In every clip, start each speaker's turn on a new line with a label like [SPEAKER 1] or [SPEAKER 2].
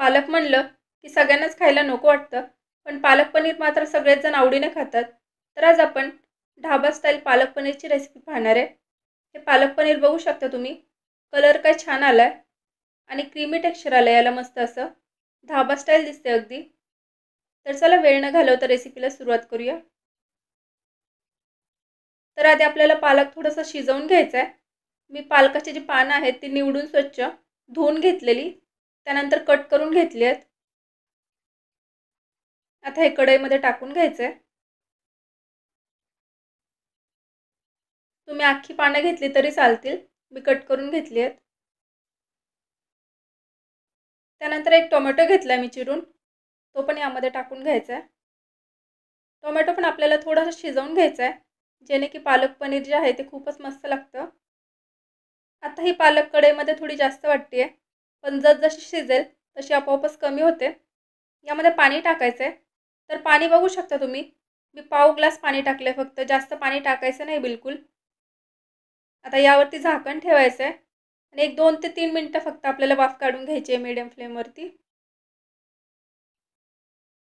[SPEAKER 1] पालक म्हणलं की सगळ्यांनाच खायला नको वाटतं पण पालक पनीर मात्र सगळेच जण आवडीने खातात तर आज आपण ढाबा स्टाईल पालक पनीरची रेसिपी पाहणार आहे हे पालक पनीर बघू शकता तुम्ही कलर काय छान आला आहे आणि क्रीमी टेक्स्चर आलं याला मस्त असं ढाबा स्टाईल दिसते अगदी तर चला वेळ न घालवता रेसिपीला सुरुवात करूया तर आधी आपल्याला पालक थोडंसं शिजवून घ्यायचं आहे मी पालकाचे जे पानं आहेत ती निवडून स्वच्छ धुवून घेतलेली त्यानंतर कट करून घेतली आहेत आता हे कढईमध्ये टाकून घ्यायचं आहे तुम्ही अख्खी पानं घेतली तरी चालतील मी कट करून घेतली आहेत त्यानंतर एक टोमॅटो घेतला मी चिरून तो पण यामध्ये टाकून घ्यायचा आहे टोमॅटो पण आपल्याला थोडासा शिजवून घ्यायचा आहे जेणे की पालक पनीर जे आहे ते खूपच मस्त लागतं आता ही पालक कढईमध्ये थोडी जास्त वाटते आहे पण जशी शिजेल तशी आपोआपच कमी होते यामध्ये पाणी टाकायचं आहे तर पाणी बघू शकता तुम्ही मी पाव ग्लास पाणी टाकले फक्त जास्त पाणी टाकायचं नाही बिलकुल आता यावरती झाकण ठेवायचं आहे आणि एक दोन ते तीन मिनटं फक्त आपल्याला वाफ काढून घ्यायची आहे मिडियम फ्लेमवरती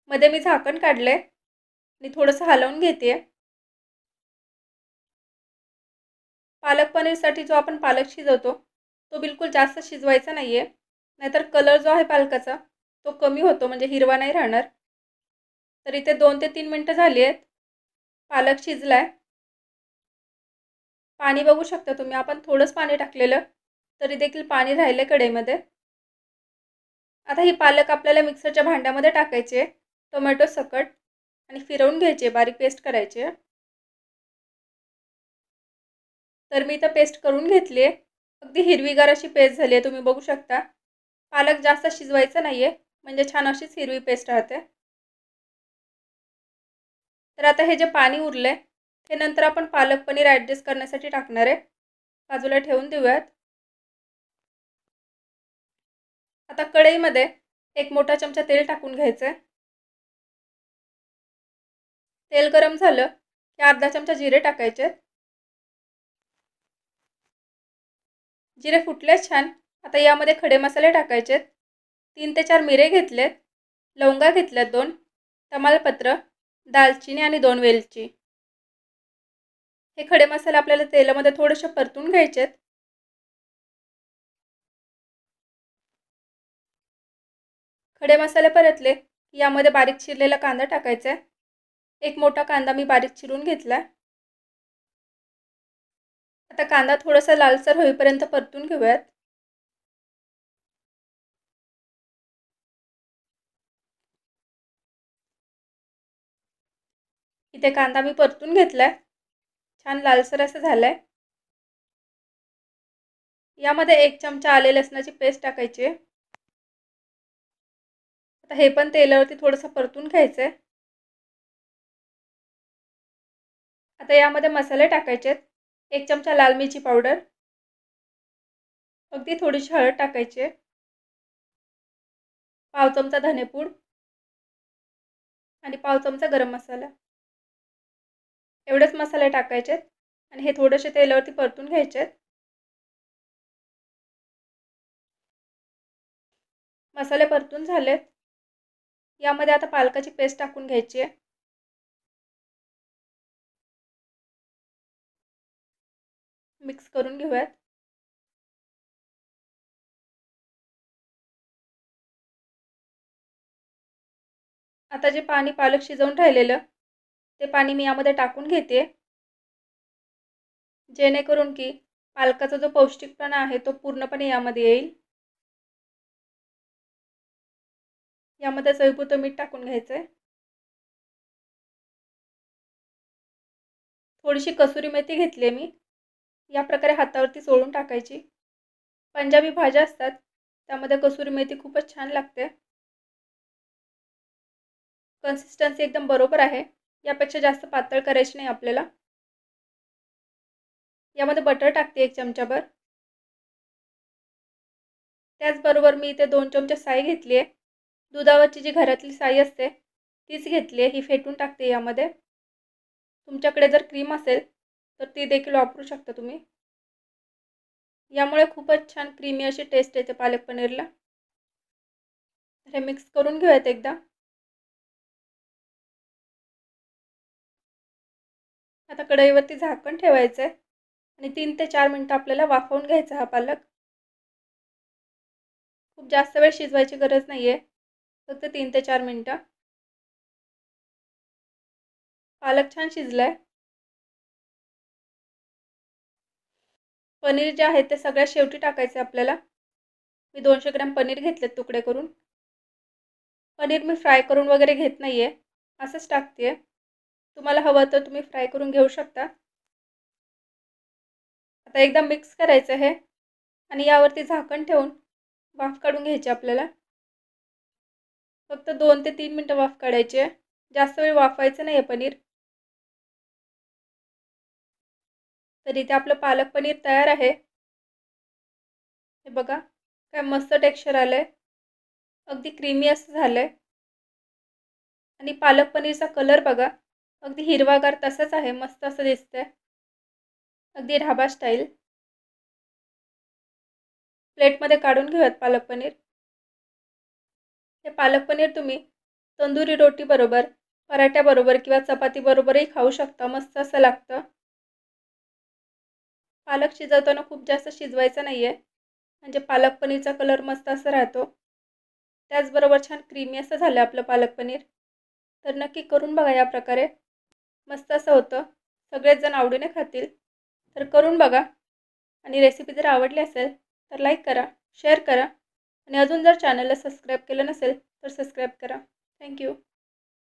[SPEAKER 1] मध्ये मी झाकण काढलं आहे आणि थोडंसं हलवून घेते पालक पनीरसाठी जो आपण पालक शिजवतो तो बिलकुल जास्त शिजवायचा नाही आहे नाहीतर कलर जो आहे पालकाचा तो कमी होतो म्हणजे हिरवा नाही राहणार तर इथे दोन ते तीन मिनटं झाली आहेत पालक शिजलाय पाणी बघू शकता तुम्ही आपण थोडंच पाणी टाकलेलं तरी देखील पाणी राहिलं कढईमध्ये आता ही पालक आपल्याला मिक्सरच्या भांड्यामध्ये टाकायचे टोमॅटो सकट आणि फिरवून घ्यायचे बारीक पेस्ट करायचे तर मी इथं पेस्ट करून घेतली आहे अगदी हिरवीगार अशी पेस्ट झाली आहे तुम्ही बघू शकता पालक जास्त शिजवायचं नाही आहे म्हणजे छान अशीच हिरवी पेस्ट राहते तर आता हे जे पाणी उरले ते हे नंतर आपण पालक पनीर ॲडजस्ट करण्यासाठी टाकणार आहे बाजूला ठेवून देऊयात आता कढईमध्ये एक मोठा चमचा तेल टाकून घ्यायचं आहे तेल गरम झालं की अर्धा चमचा जिरे टाकायचे जिरे फुटले छान आता यामध्ये खडे मसाले टाकायचेत तीन ते चार मिरे घेतलेत लवंगा घेतल्यात दोन तमालपत्र दालचिनी आणि दोन वेलची हे खडे मसाले आपल्याला तेलामध्ये थोडेसे परतून घ्यायचेत खडे मसाले परतले यामध्ये बारीक चिरलेला कांदा टाकायचा आहे एक मोठा कांदा मी बारीक चिरून घेतला आहे आता कांदा थोडासा लालसर होईपर्यंत परतून घेऊयात इथे कांदा मी परतून घेतलाय छान लालसर असं झालंय यामध्ये एक चमचा आले लसणाची पेस्ट टाकायची आता हे पण तेलावरती थोडंसं परतून घ्यायचंय आता यामध्ये मसाले टाकायचे आहेत एक चमचा लाल मिरची पावडर अगदी थोडीशी हळद टाकायची पाव चमचा धनेपूड आणि पाव चमचा गरम मसाला एवढेच मसाले टाकायचे आणि हे थोडेसे तेलावरती परतून घ्यायचे मसाले परतून झालेत यामध्ये आता पालकाची पेस्ट टाकून घ्यायची आहे मिक्स करून घेऊयात आता जे पाणी पालक शिजवून राहिलेलं ते पाणी मी यामध्ये टाकून घेते जेणेकरून की पालकाचा जो पौष्टिकपणा आहे तो पूर्णपणे यामध्ये येईल यामध्ये चवीपुरतं मीठ टाकून घ्यायचं थोडीशी कसुरी मेथी घेतली मी या प्रकारे हातावरती सोडून टाकायची पंजाबी भाज्या असतात त्यामध्ये कसुरी मेथी खूपच छान लागते कन्सिस्टन्सी एकदम बरोबर आहे यापेक्षा जास्त पातळ करायची नाही आपल्याला यामध्ये बटर टाकते एक चमचाभर त्याचबरोबर मी इथे दोन चमचे साई घेतली आहे दुधावरची जी घरातली साई असते तीच घेतली आहे ही फेटून टाकते यामध्ये तुमच्याकडे जर क्रीम असेल तर ती देखील वापरू शकता तुम्ही यामुळे खूपच छान क्रीमी अशी टेस्ट येते पालक पनीरला तर हे मिक्स करून घेऊयात एकदा आता कढईवरती झाकण ठेवायचं आहे आणि तीन ते चार मिनटं आपल्याला वाफवून घ्यायचा हा पालक खूप जास्त वेळ शिजवायची गरज नाही आहे फक्त तीन ते चार मिनटं पालक छान शिजला आहे पनीर जे आहे ते सगळ्यात शेवटी टाकायचं आहे आपल्याला मी दोनशे ग्रॅम पनीर घेतले तुकडे करून पनीर मी फ्राय करून वगैरे घेत नाही आहे असंच टाकते तुम्हाला हवं तर तुम्ही फ्राय करून घेऊ शकता आता एकदा मिक्स करायचं आहे आणि यावरती झाकण ठेवून वाफ काढून घ्यायची आपल्याला फक्त दोन ते तीन मिनटं वाफ काढायची आहे जास्त वेळ वाफवायचं नाही आहे पनीर तर इथे आपलं पालक पनीर तयार आहे हे बघा काय मस्त टेक्स्चर आलं आहे अगदी क्रीमी असं झालं आहे आणि पालक पनीरचा कलर बघा अगदी हिरवागार तसंच आहे मस्त असं दिसतंय अगदी ढाबा स्टाईल प्लेटमध्ये काढून घेऊयात पालक पनीर हे पालक पनीर तुम्ही तंदुरी रोटीबरोबर पराठ्याबरोबर किंवा चपातीबरोबरही खाऊ शकता मस्त असं लागतं पालक शिजवताना खूप जास्त शिजवायचं नाही आहे म्हणजे पालक पनीरचा कलर मस्त असा राहतो त्याचबरोबर छान क्रीमी असं झालं आपलं पालक पनीर तर नक्की करून बघा या प्रकारे मस्त असं होतं सगळेच जण आवडीने खातील तर करून बघा आणि रेसिपी जर आवडली असेल तर लाईक करा शेअर करा आणि अजून जर चॅनलला सबस्क्राईब केलं नसेल तर सबस्क्राईब करा थँक्यू